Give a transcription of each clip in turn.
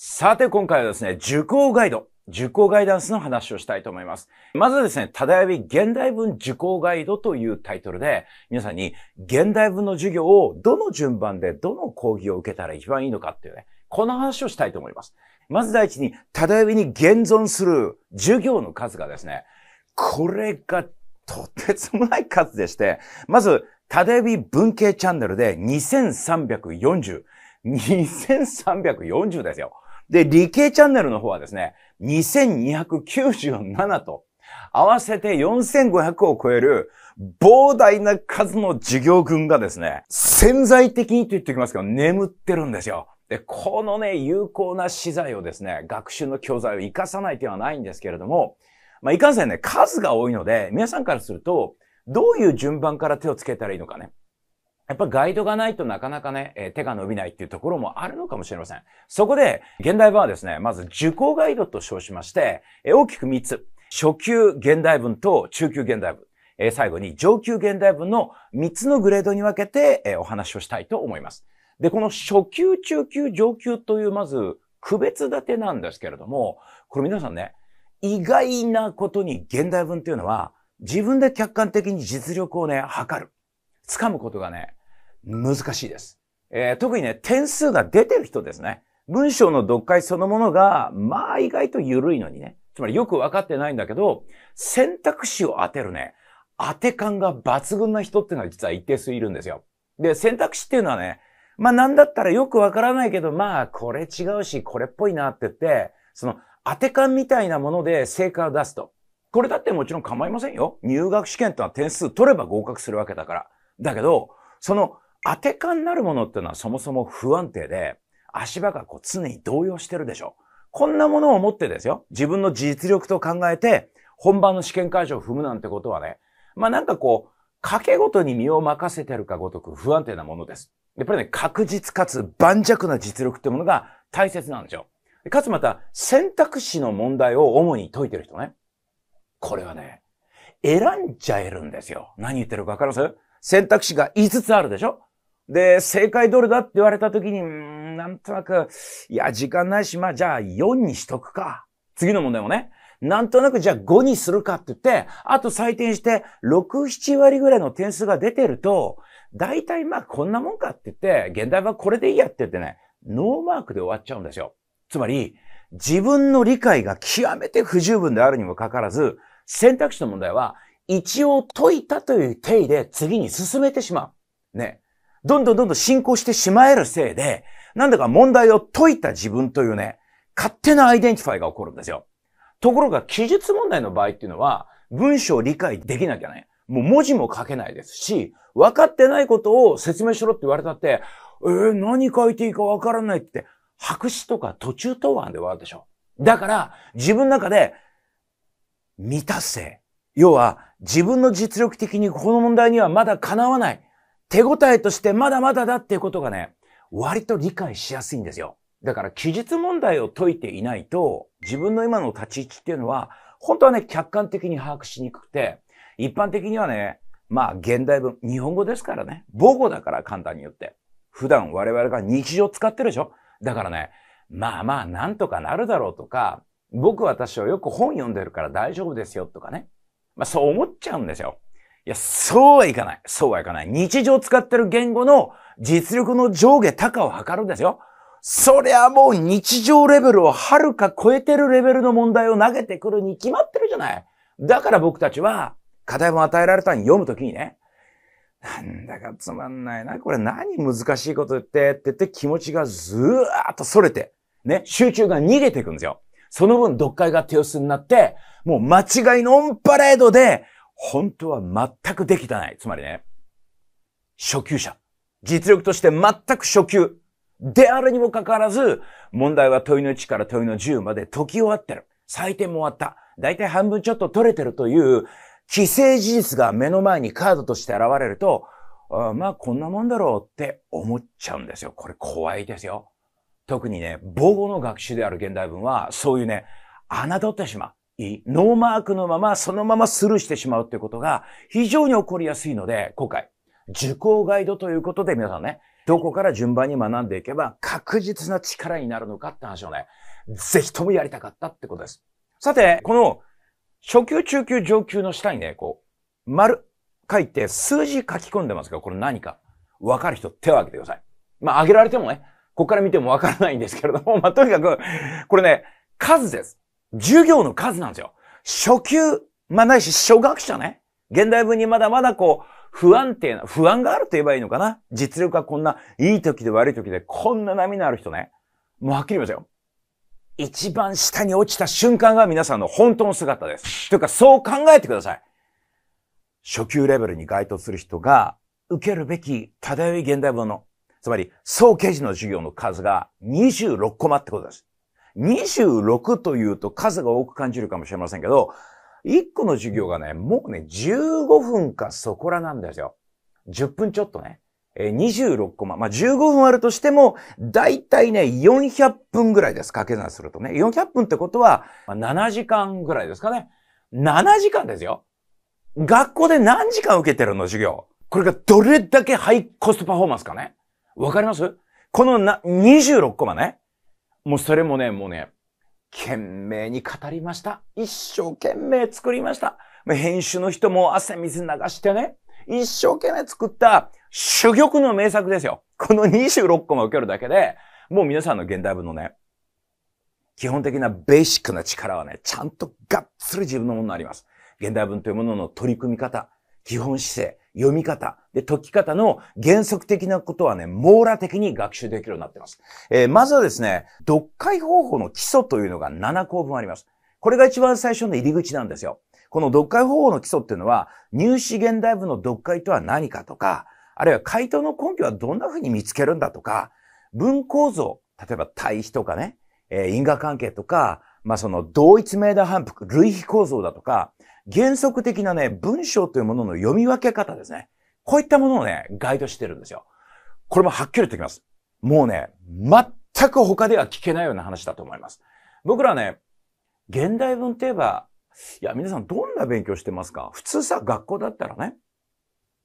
さて今回はですね、受講ガイド、受講ガイダンスの話をしたいと思います。まずはですね、ただやび現代文受講ガイドというタイトルで、皆さんに現代文の授業をどの順番でどの講義を受けたら一番いいのかっていうね、この話をしたいと思います。まず第一に、ただやびに現存する授業の数がですね、これがとてつもない数でして、まず、ただやび文系チャンネルで2340、2340ですよ。で、理系チャンネルの方はですね、2297と、合わせて4500を超える膨大な数の授業群がですね、潜在的にと言っておきますけど、眠ってるんですよ。で、このね、有効な資材をですね、学習の教材を活かさない手はないんですけれども、まあ、いかんせんね、数が多いので、皆さんからすると、どういう順番から手をつけたらいいのかね。やっぱガイドがないとなかなかね、え手が伸びないっていうところもあるのかもしれません。そこで、現代版はですね、まず受講ガイドと称しまして、え大きく3つ。初級現代文と中級現代文。え最後に上級現代文の3つのグレードに分けて、えお話をしたいと思います。で、この初級、中級、上級というまず区別立てなんですけれども、これ皆さんね、意外なことに現代文っていうのは自分で客観的に実力をね、測る。掴むことがね、難しいです。えー、特にね、点数が出てる人ですね。文章の読解そのものが、まあ意外と緩いのにね。つまりよくわかってないんだけど、選択肢を当てるね、当て感が抜群な人っていうのは実は一定数いるんですよ。で、選択肢っていうのはね、まあなんだったらよくわからないけど、まあこれ違うし、これっぽいなって言って、その当て感みたいなもので成果を出すと。これだってもちろん構いませんよ。入学試験とは点数取れば合格するわけだから。だけど、その当て感になるものっていうのはそもそも不安定で、足場がこう常に動揺してるでしょ。こんなものを持ってですよ。自分の実力と考えて、本番の試験会場を踏むなんてことはね、まあなんかこう、賭けごとに身を任せてるかごとく不安定なものです。やっぱりね、確実かつ盤石な実力ってものが大切なんですよ。かつまた、選択肢の問題を主に解いてる人ね。これはね、選んじゃえるんですよ。何言ってるかわかります選択肢が5つあるでしょで、正解どれだって言われた時に、んなんとなく、いや、時間ないし、まあ、じゃあ4にしとくか。次の問題もね。なんとなくじゃあ5にするかって言って、あと採点して6、7割ぐらいの点数が出てると、大体まあこんなもんかって言って、現代はこれでいいやって言ってね、ノーマークで終わっちゃうんですよ。つまり、自分の理解が極めて不十分であるにもかかわらず、選択肢の問題は、一応解いたという定義で次に進めてしまう。ね。どんどんどんどん進行してしまえるせいで、なんだか問題を解いた自分というね、勝手なアイデンティファイが起こるんですよ。ところが記述問題の場合っていうのは、文章を理解できなきゃね、もう文字も書けないですし、分かってないことを説明しろって言われたって、えー、何書いていいか分からないって、白紙とか途中答案で終わるでしょ。だから、自分の中で、満達成。要は、自分の実力的にこの問題にはまだ叶わない。手応えとしてまだまだだっていうことがね、割と理解しやすいんですよ。だから記述問題を解いていないと、自分の今の立ち位置っていうのは、本当はね、客観的に把握しにくくて、一般的にはね、まあ、現代文、日本語ですからね、母語だから簡単に言って。普段我々が日常使ってるでしょだからね、まあまあ、なんとかなるだろうとか、僕私はよく本読んでるから大丈夫ですよとかね。まあ、そう思っちゃうんですよ。いや、そうはいかない。そうはいかない。日常使ってる言語の実力の上下高を測るんですよ。そりゃもう日常レベルをはるか超えてるレベルの問題を投げてくるに決まってるじゃない。だから僕たちは、課題も与えられたのに読むときにね、なんだかつまんないな、これ何難しいこと言ってって言って気持ちがずーっと逸れて、ね、集中が逃げていくんですよ。その分読解が手薄になって、もう間違いのオンパレードで、本当は全くできてない。つまりね、初級者。実力として全く初級。であるにもかかわらず、問題は問いの1から問いの10まで解き終わってる。採点も終わった。だいたい半分ちょっと取れてるという、既成事実が目の前にカードとして現れると、あまあこんなもんだろうって思っちゃうんですよ。これ怖いですよ。特にね、母語の学習である現代文は、そういうね、侮ってしまう。ノーマークのまま、そのままスルーしてしまうということが非常に起こりやすいので、今回、受講ガイドということで皆さんね、どこから順番に学んでいけば確実な力になるのかって話をね、ぜひともやりたかったってことです。さて、この初級、中級、上級の下にね、こう、丸書いて数字書き込んでますけど、これ何かわかる人手を挙げてください。まあ、挙げられてもね、ここから見てもわからないんですけれども、まあ、とにかく、これね、数です。授業の数なんですよ。初級、まあないし初学者ね。現代文にまだまだこう、不安定な、不安があると言えばいいのかな実力がこんな、いい時で悪い時で、こんな波のある人ね。もうはっきり言いますよ。一番下に落ちた瞬間が皆さんの本当の姿です。というか、そう考えてください。初級レベルに該当する人が、受けるべき漂い現代文の、つまり、総刑事の授業の数が26コマってことです。26というと数が多く感じるかもしれませんけど、1個の授業がね、もうね、15分かそこらなんですよ。10分ちょっとね。え26コマ。まあ、15分あるとしても、だいたいね、400分ぐらいです。掛け算するとね。400分ってことは、ま7時間ぐらいですかね。7時間ですよ。学校で何時間受けてるの授業。これがどれだけハイコストパフォーマンスかね。わかりますこのな、26コマね。もうそれもね、もうね、懸命に語りました。一生懸命作りました。編集の人も汗水流してね、一生懸命作った珠玉の名作ですよ。この26個も受けるだけで、もう皆さんの現代文のね、基本的なベーシックな力はね、ちゃんとがっつり自分のものになります。現代文というものの取り組み方、基本姿勢、読み方、で、解き方の原則的なことはね、網羅的に学習できるようになっています。えー、まずはですね、読解方法の基礎というのが7項分あります。これが一番最初の入り口なんですよ。この読解方法の基礎っていうのは、入試現代文の読解とは何かとか、あるいは回答の根拠はどんな風に見つけるんだとか、文構造、例えば対比とかね、えー、因果関係とか、まあ、その同一命題反復、類比構造だとか、原則的なね、文章というものの読み分け方ですね。こういったものをね、ガイドしてるんですよ。これもはっきり言ってきます。もうね、全く他では聞けないような話だと思います。僕らね、現代文って言えば、いや、皆さんどんな勉強してますか普通さ、学校だったらね、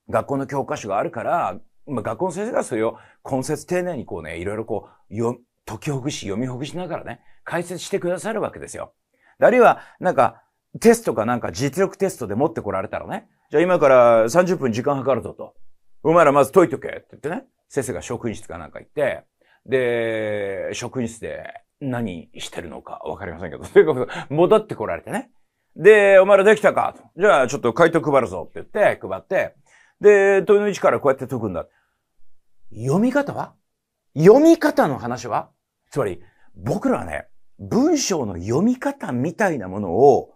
学校の教科書があるから、まあ、学校の先生がそれを根節丁寧にこうね、いろいろこう、よ、解きほぐし、読みほぐしながらね、解説してくださるわけですよ。あるいは、なんか、テストかなんか実力テストで持ってこられたらね、じゃあ今から30分時間かかるぞと。お前らまず解いとけって言ってね、先生が職員室かなんか行って、で、職員室で何してるのかわかりませんけど、というこ戻ってこられてね。で、お前らできたかと。じゃあちょっと回答配るぞって言って配って、で、問いの位置からこうやって解くんだ。読み方は読み方の話はつまり、僕らはね、文章の読み方みたいなものを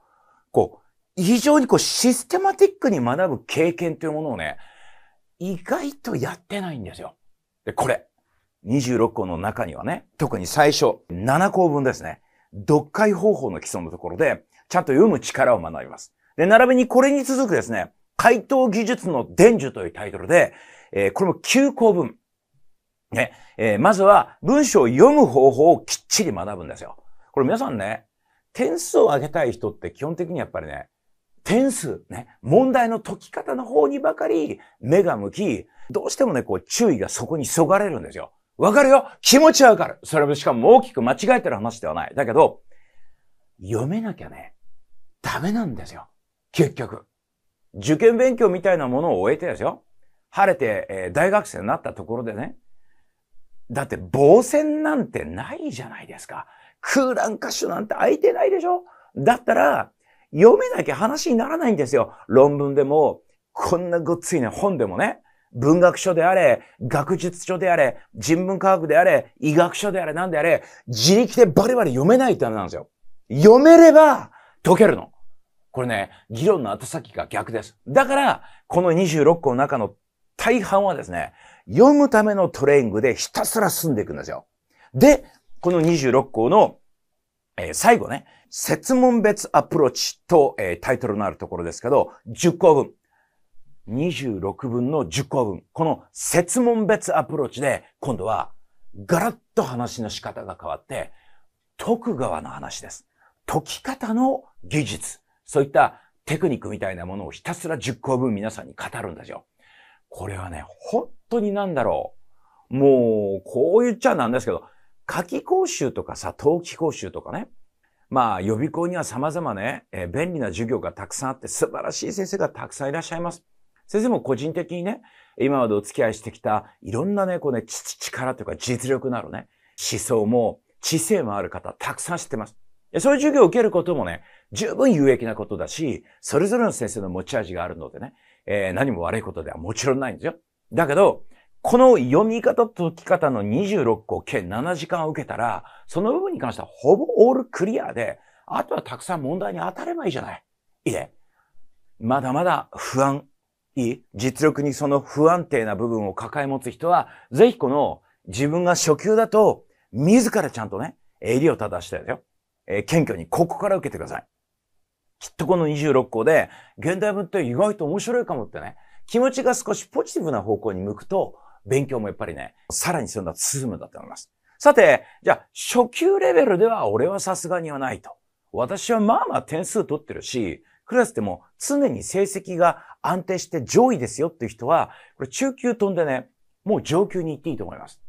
こう、非常にこう、システマティックに学ぶ経験というものをね、意外とやってないんですよ。で、これ。26項の中にはね、特に最初、7項分ですね。読解方法の基礎のところで、ちゃんと読む力を学びます。で、並びにこれに続くですね、回答技術の伝授というタイトルで、えー、これも9項分。ね、えー、まずは文章を読む方法をきっちり学ぶんですよ。これ皆さんね、点数を上げたい人って基本的にやっぱりね、点数、ね、問題の解き方の方にばかり目が向き、どうしてもね、こう注意がそこにそがれるんですよ。わかるよ気持ちはわかるそれもしかも大きく間違えてる話ではない。だけど、読めなきゃね、ダメなんですよ。結局。受験勉強みたいなものを終えてですよ。晴れて、えー、大学生になったところでね。だって、防戦なんてないじゃないですか。空欄歌手なんて空いてないでしょだったら、読めなきゃ話にならないんですよ。論文でも、こんなごっついね、本でもね。文学書であれ、学術書であれ、人文科学であれ、医学書であれ、なんであれ、自力でバリバリ読めないってあれなんですよ。読めれば解けるの。これね、議論の後先が逆です。だから、この26個の中の大半はですね、読むためのトレーニングでひたすら進んでいくんですよ。で、この26項の、えー、最後ね、説問別アプローチと、えー、タイトルのあるところですけど、10項分。26分の10項分。この説問別アプローチで、今度はガラッと話の仕方が変わって、徳川の話です。解き方の技術。そういったテクニックみたいなものをひたすら10項分皆さんに語るんですよ。これはね、本当になんだろう。もう、こう言っちゃなんですけど、夏季講習とかさ、冬季講習とかね。まあ、予備校には様々ね、えー、便利な授業がたくさんあって、素晴らしい先生がたくさんいらっしゃいます。先生も個人的にね、今までお付き合いしてきた、いろんなね、こうね、力というか実力のあるね、思想も、知性もある方、たくさん知ってます。そういう授業を受けることもね、十分有益なことだし、それぞれの先生の持ち味があるのでね、えー、何も悪いことではもちろんないんですよ。だけど、この読み方と解き方の26個、計7時間を受けたら、その部分に関してはほぼオールクリアで、あとはたくさん問題に当たればいいじゃない。いいね。まだまだ不安。いい実力にその不安定な部分を抱え持つ人は、ぜひこの自分が初級だと、自らちゃんとね、襟を正したいよ。えー、謙虚にここから受けてください。きっとこの26個で、現代文って意外と面白いかもってね、気持ちが少しポジティブな方向に向くと、勉強もやっぱりね、さらにするのは進むんだと思います。さて、じゃあ、初級レベルでは俺はさすがにはないと。私はまあまあ点数取ってるし、クラスでも常に成績が安定して上位ですよっていう人は、これ中級飛んでね、もう上級に行っていいと思います。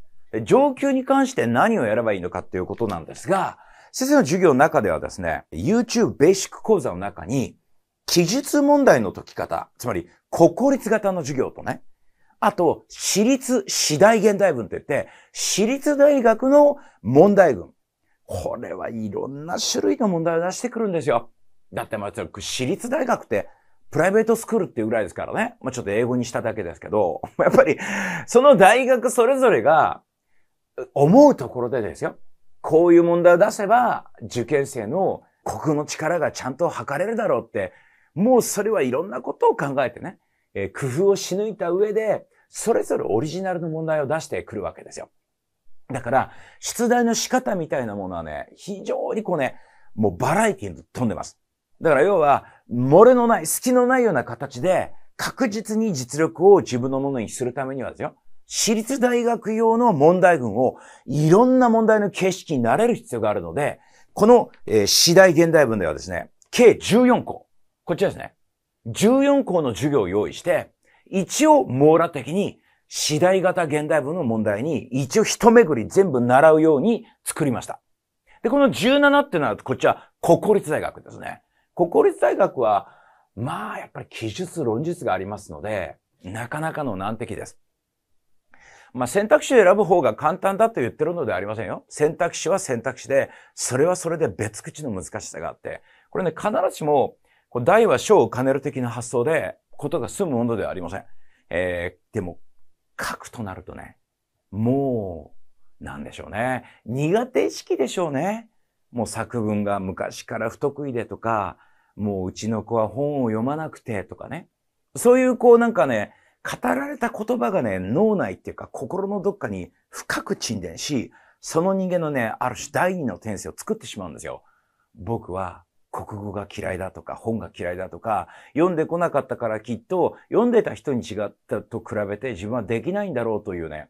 上級に関して何をやればいいのかっていうことなんですが、先生の授業の中ではですね、YouTube ベーシック講座の中に、記述問題の解き方、つまり、国公立型の授業とね、あと、私立私大現代文って言って、私立大学の問題文。これはいろんな種類の問題を出してくるんですよ。だってまあ、私立大学って、プライベートスクールっていうぐらいですからね。まあ、ちょっと英語にしただけですけど、やっぱり、その大学それぞれが、思うところでですよ。こういう問題を出せば、受験生の国の力がちゃんと測れるだろうって、もうそれはいろんなことを考えてね。え工夫をし抜いた上で、それぞれオリジナルの問題を出してくるわけですよ。だから、出題の仕方みたいなものはね、非常にこうね、もうバラエティに飛んでます。だから要は、漏れのない、隙のないような形で、確実に実力を自分のものにするためにはですよ。私立大学用の問題群をいろんな問題の形式になれる必要があるので、この、えー、次第現代文ではですね、計14個。こっちですね。14校の授業を用意して、一応網羅的に、次第型現代文の問題に一応一巡り全部習うように作りました。で、この17っていうのは、こっちは国公立大学ですね。国公立大学は、まあ、やっぱり記述論述がありますので、なかなかの難敵です。まあ、選択肢を選ぶ方が簡単だと言ってるのではありませんよ。選択肢は選択肢で、それはそれで別口の難しさがあって、これね、必ずしもこ大は小を兼ねる的な発想で、ことが済むものではありません。えー、でも、核となるとね、もう、なんでしょうね。苦手意識でしょうね。もう作文が昔から不得意でとか、もううちの子は本を読まなくてとかね。そういうこうなんかね、語られた言葉がね、脳内っていうか心のどっかに深く沈殿し、その人間のね、ある種第二の天性を作ってしまうんですよ。僕は国語が嫌いだとか、本が嫌いだとか、読んでこなかったからきっと、読んでた人に違ったと比べて自分はできないんだろうというね。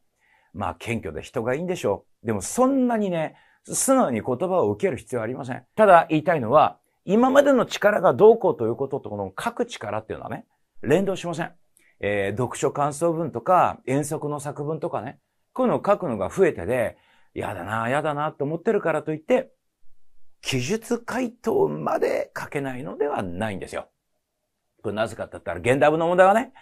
まあ、謙虚で人がいいんでしょう。でも、そんなにね、素直に言葉を受ける必要はありません。ただ、言いたいのは、今までの力がどうこうということと、この書く力っていうのはね、連動しません。えー、読書感想文とか、遠足の作文とかね、こういうのを書くのが増えてで、嫌だな、嫌だなと思ってるからといって、記述回答まで書けないのではないんですよ。これなぜかって言ったら、現代文の問題はね、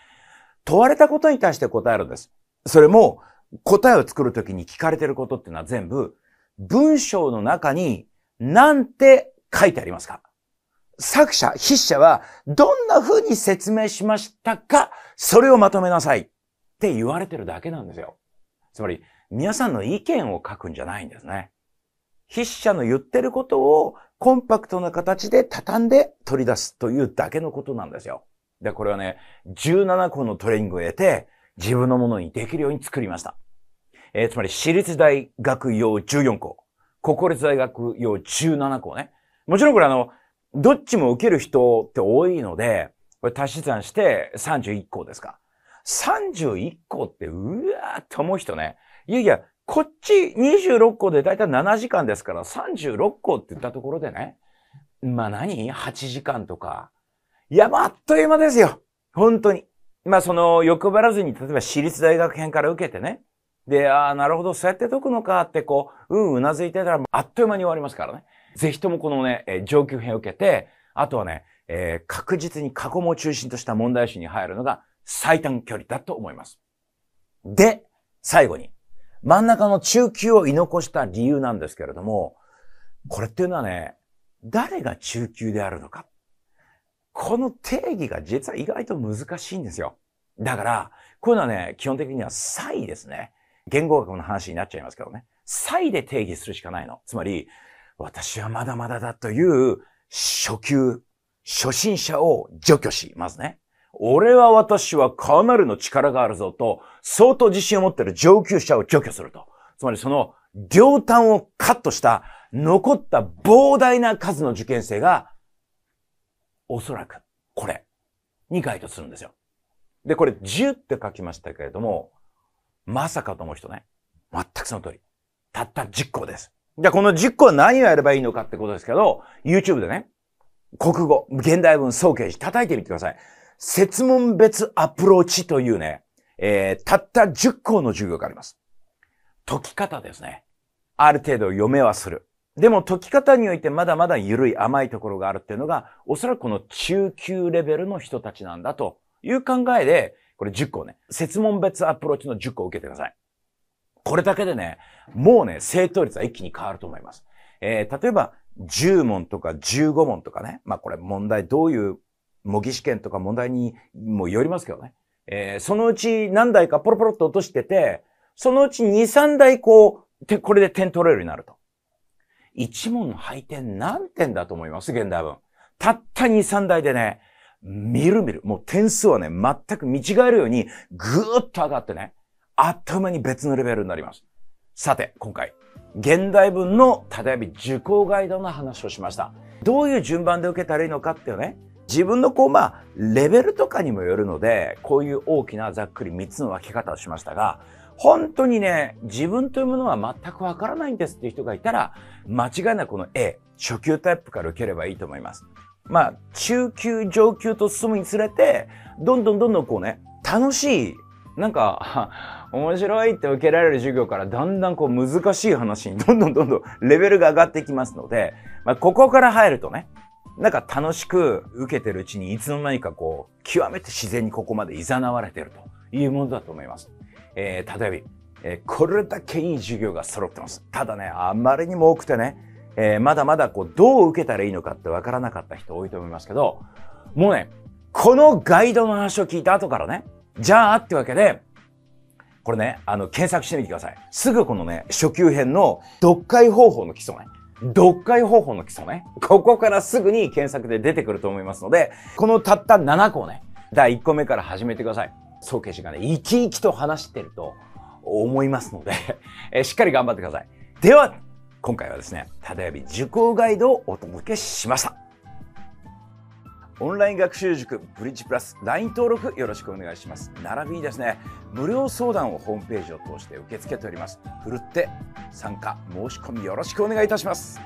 問われたことに対して答えるんです。それも、答えを作るときに聞かれてることっていうのは全部、文章の中になんて書いてありますか作者、筆者はどんな風に説明しましたかそれをまとめなさいって言われてるだけなんですよ。つまり、皆さんの意見を書くんじゃないんですね。筆者の言ってることをコンパクトな形で畳んで取り出すというだけのことなんですよ。で、これはね、17個のトレーニングを得て、自分のものにできるように作りました。えー、つまり、私立大学用14個、国立大学用17個ね。もちろんこれあの、どっちも受ける人って多いので、これ足し算して31校ですか。31校って、うわーって思う人ね。いやいや、こっち26個でだいたい7時間ですから、36個って言ったところでね、まあ何 ?8 時間とか。いや、まあ、あっという間ですよ。本当に。まあその、欲張らずに、例えば私立大学編から受けてね。で、ああ、なるほど、そうやって解くのかってこう、うん、うなずいてたら、あっという間に終わりますからね。ぜひともこのね、え上級編を受けて、あとはね、えー、確実に過去も中心とした問題集に入るのが最短距離だと思います。で、最後に、真ん中の中級を居残した理由なんですけれども、これっていうのはね、誰が中級であるのか。この定義が実は意外と難しいんですよ。だから、こういうのはね、基本的には差ですね。言語学の話になっちゃいますけどね。差で定義するしかないの。つまり、私はまだまだだという初級、初心者を除去しますね。俺は私はかなりの力があるぞと、相当自信を持っている上級者を除去すると。つまりその両端をカットした残った膨大な数の受験生が、おそらくこれに該当するんですよ。で、これ10って書きましたけれども、まさかと思う人ね。全くその通り。たった10個です。じゃあこの10個は何をやればいいのかってことですけど、YouTube でね、国語、現代文、総形詞叩いてみてください。説問別アプローチというね、えー、たった10項の授業があります。解き方ですね。ある程度読めはする。でも解き方においてまだまだ緩い甘いところがあるっていうのが、おそらくこの中級レベルの人たちなんだという考えで、これ10個ね、説問別アプローチの10個を受けてください。これだけでね、もうね、正答率は一気に変わると思います。えー、例えば、10問とか15問とかね、まあこれ問題どういう模擬試験とか問題にもよりますけどね。えー、そのうち何台かポロポロっと落としてて、そのうち2、3台こう、て、これで点取れるようになると。1問配点何点だと思います現代文。たった2、3台でね、みるみる、もう点数はね、全く見違えるように、ぐーっと上がってね、あっという間に別のレベルになります。さて、今回、現代文の、ただえび受講ガイドの話をしました。どういう順番で受けたらいいのかっていうね、自分のこう、まあ、レベルとかにもよるので、こういう大きなざっくり3つの分け方をしましたが、本当にね、自分というものは全くわからないんですっていう人がいたら、間違いなくこの A、初級タイプから受ければいいと思います。まあ、中級、上級と進むにつれて、どんどんどんどんこうね、楽しい、なんか、面白いって受けられる授業からだんだんこう難しい話にどんどんどんどんレベルが上がってきますので、まあ、ここから入るとね、なんか楽しく受けてるうちにいつの間にかこう、極めて自然にここまで誘われてるというものだと思います。えー、例えば、えー、これだけいい授業が揃ってます。ただね、あまりにも多くてね、えー、まだまだこう、どう受けたらいいのかってわからなかった人多いと思いますけど、もうね、このガイドの話を聞いた後からね、じゃあってわけで、これね、あの、検索してみてください。すぐこのね、初級編の読解方法の基礎ね、読解方法の基礎ね。ここからすぐに検索で出てくると思いますので、このたった7個をね、第1個目から始めてください。総慶氏がね、生き生きと話してると思いますのでえしっかり頑張ってください。では、今回はですね、ただよび受講ガイドをお届けしました。オンライン学習塾ブリッジプラス LINE 登録よろしくお願いします並びにですね無料相談をホームページを通して受け付けておりますふるって参加申し込みよろしくお願いいたします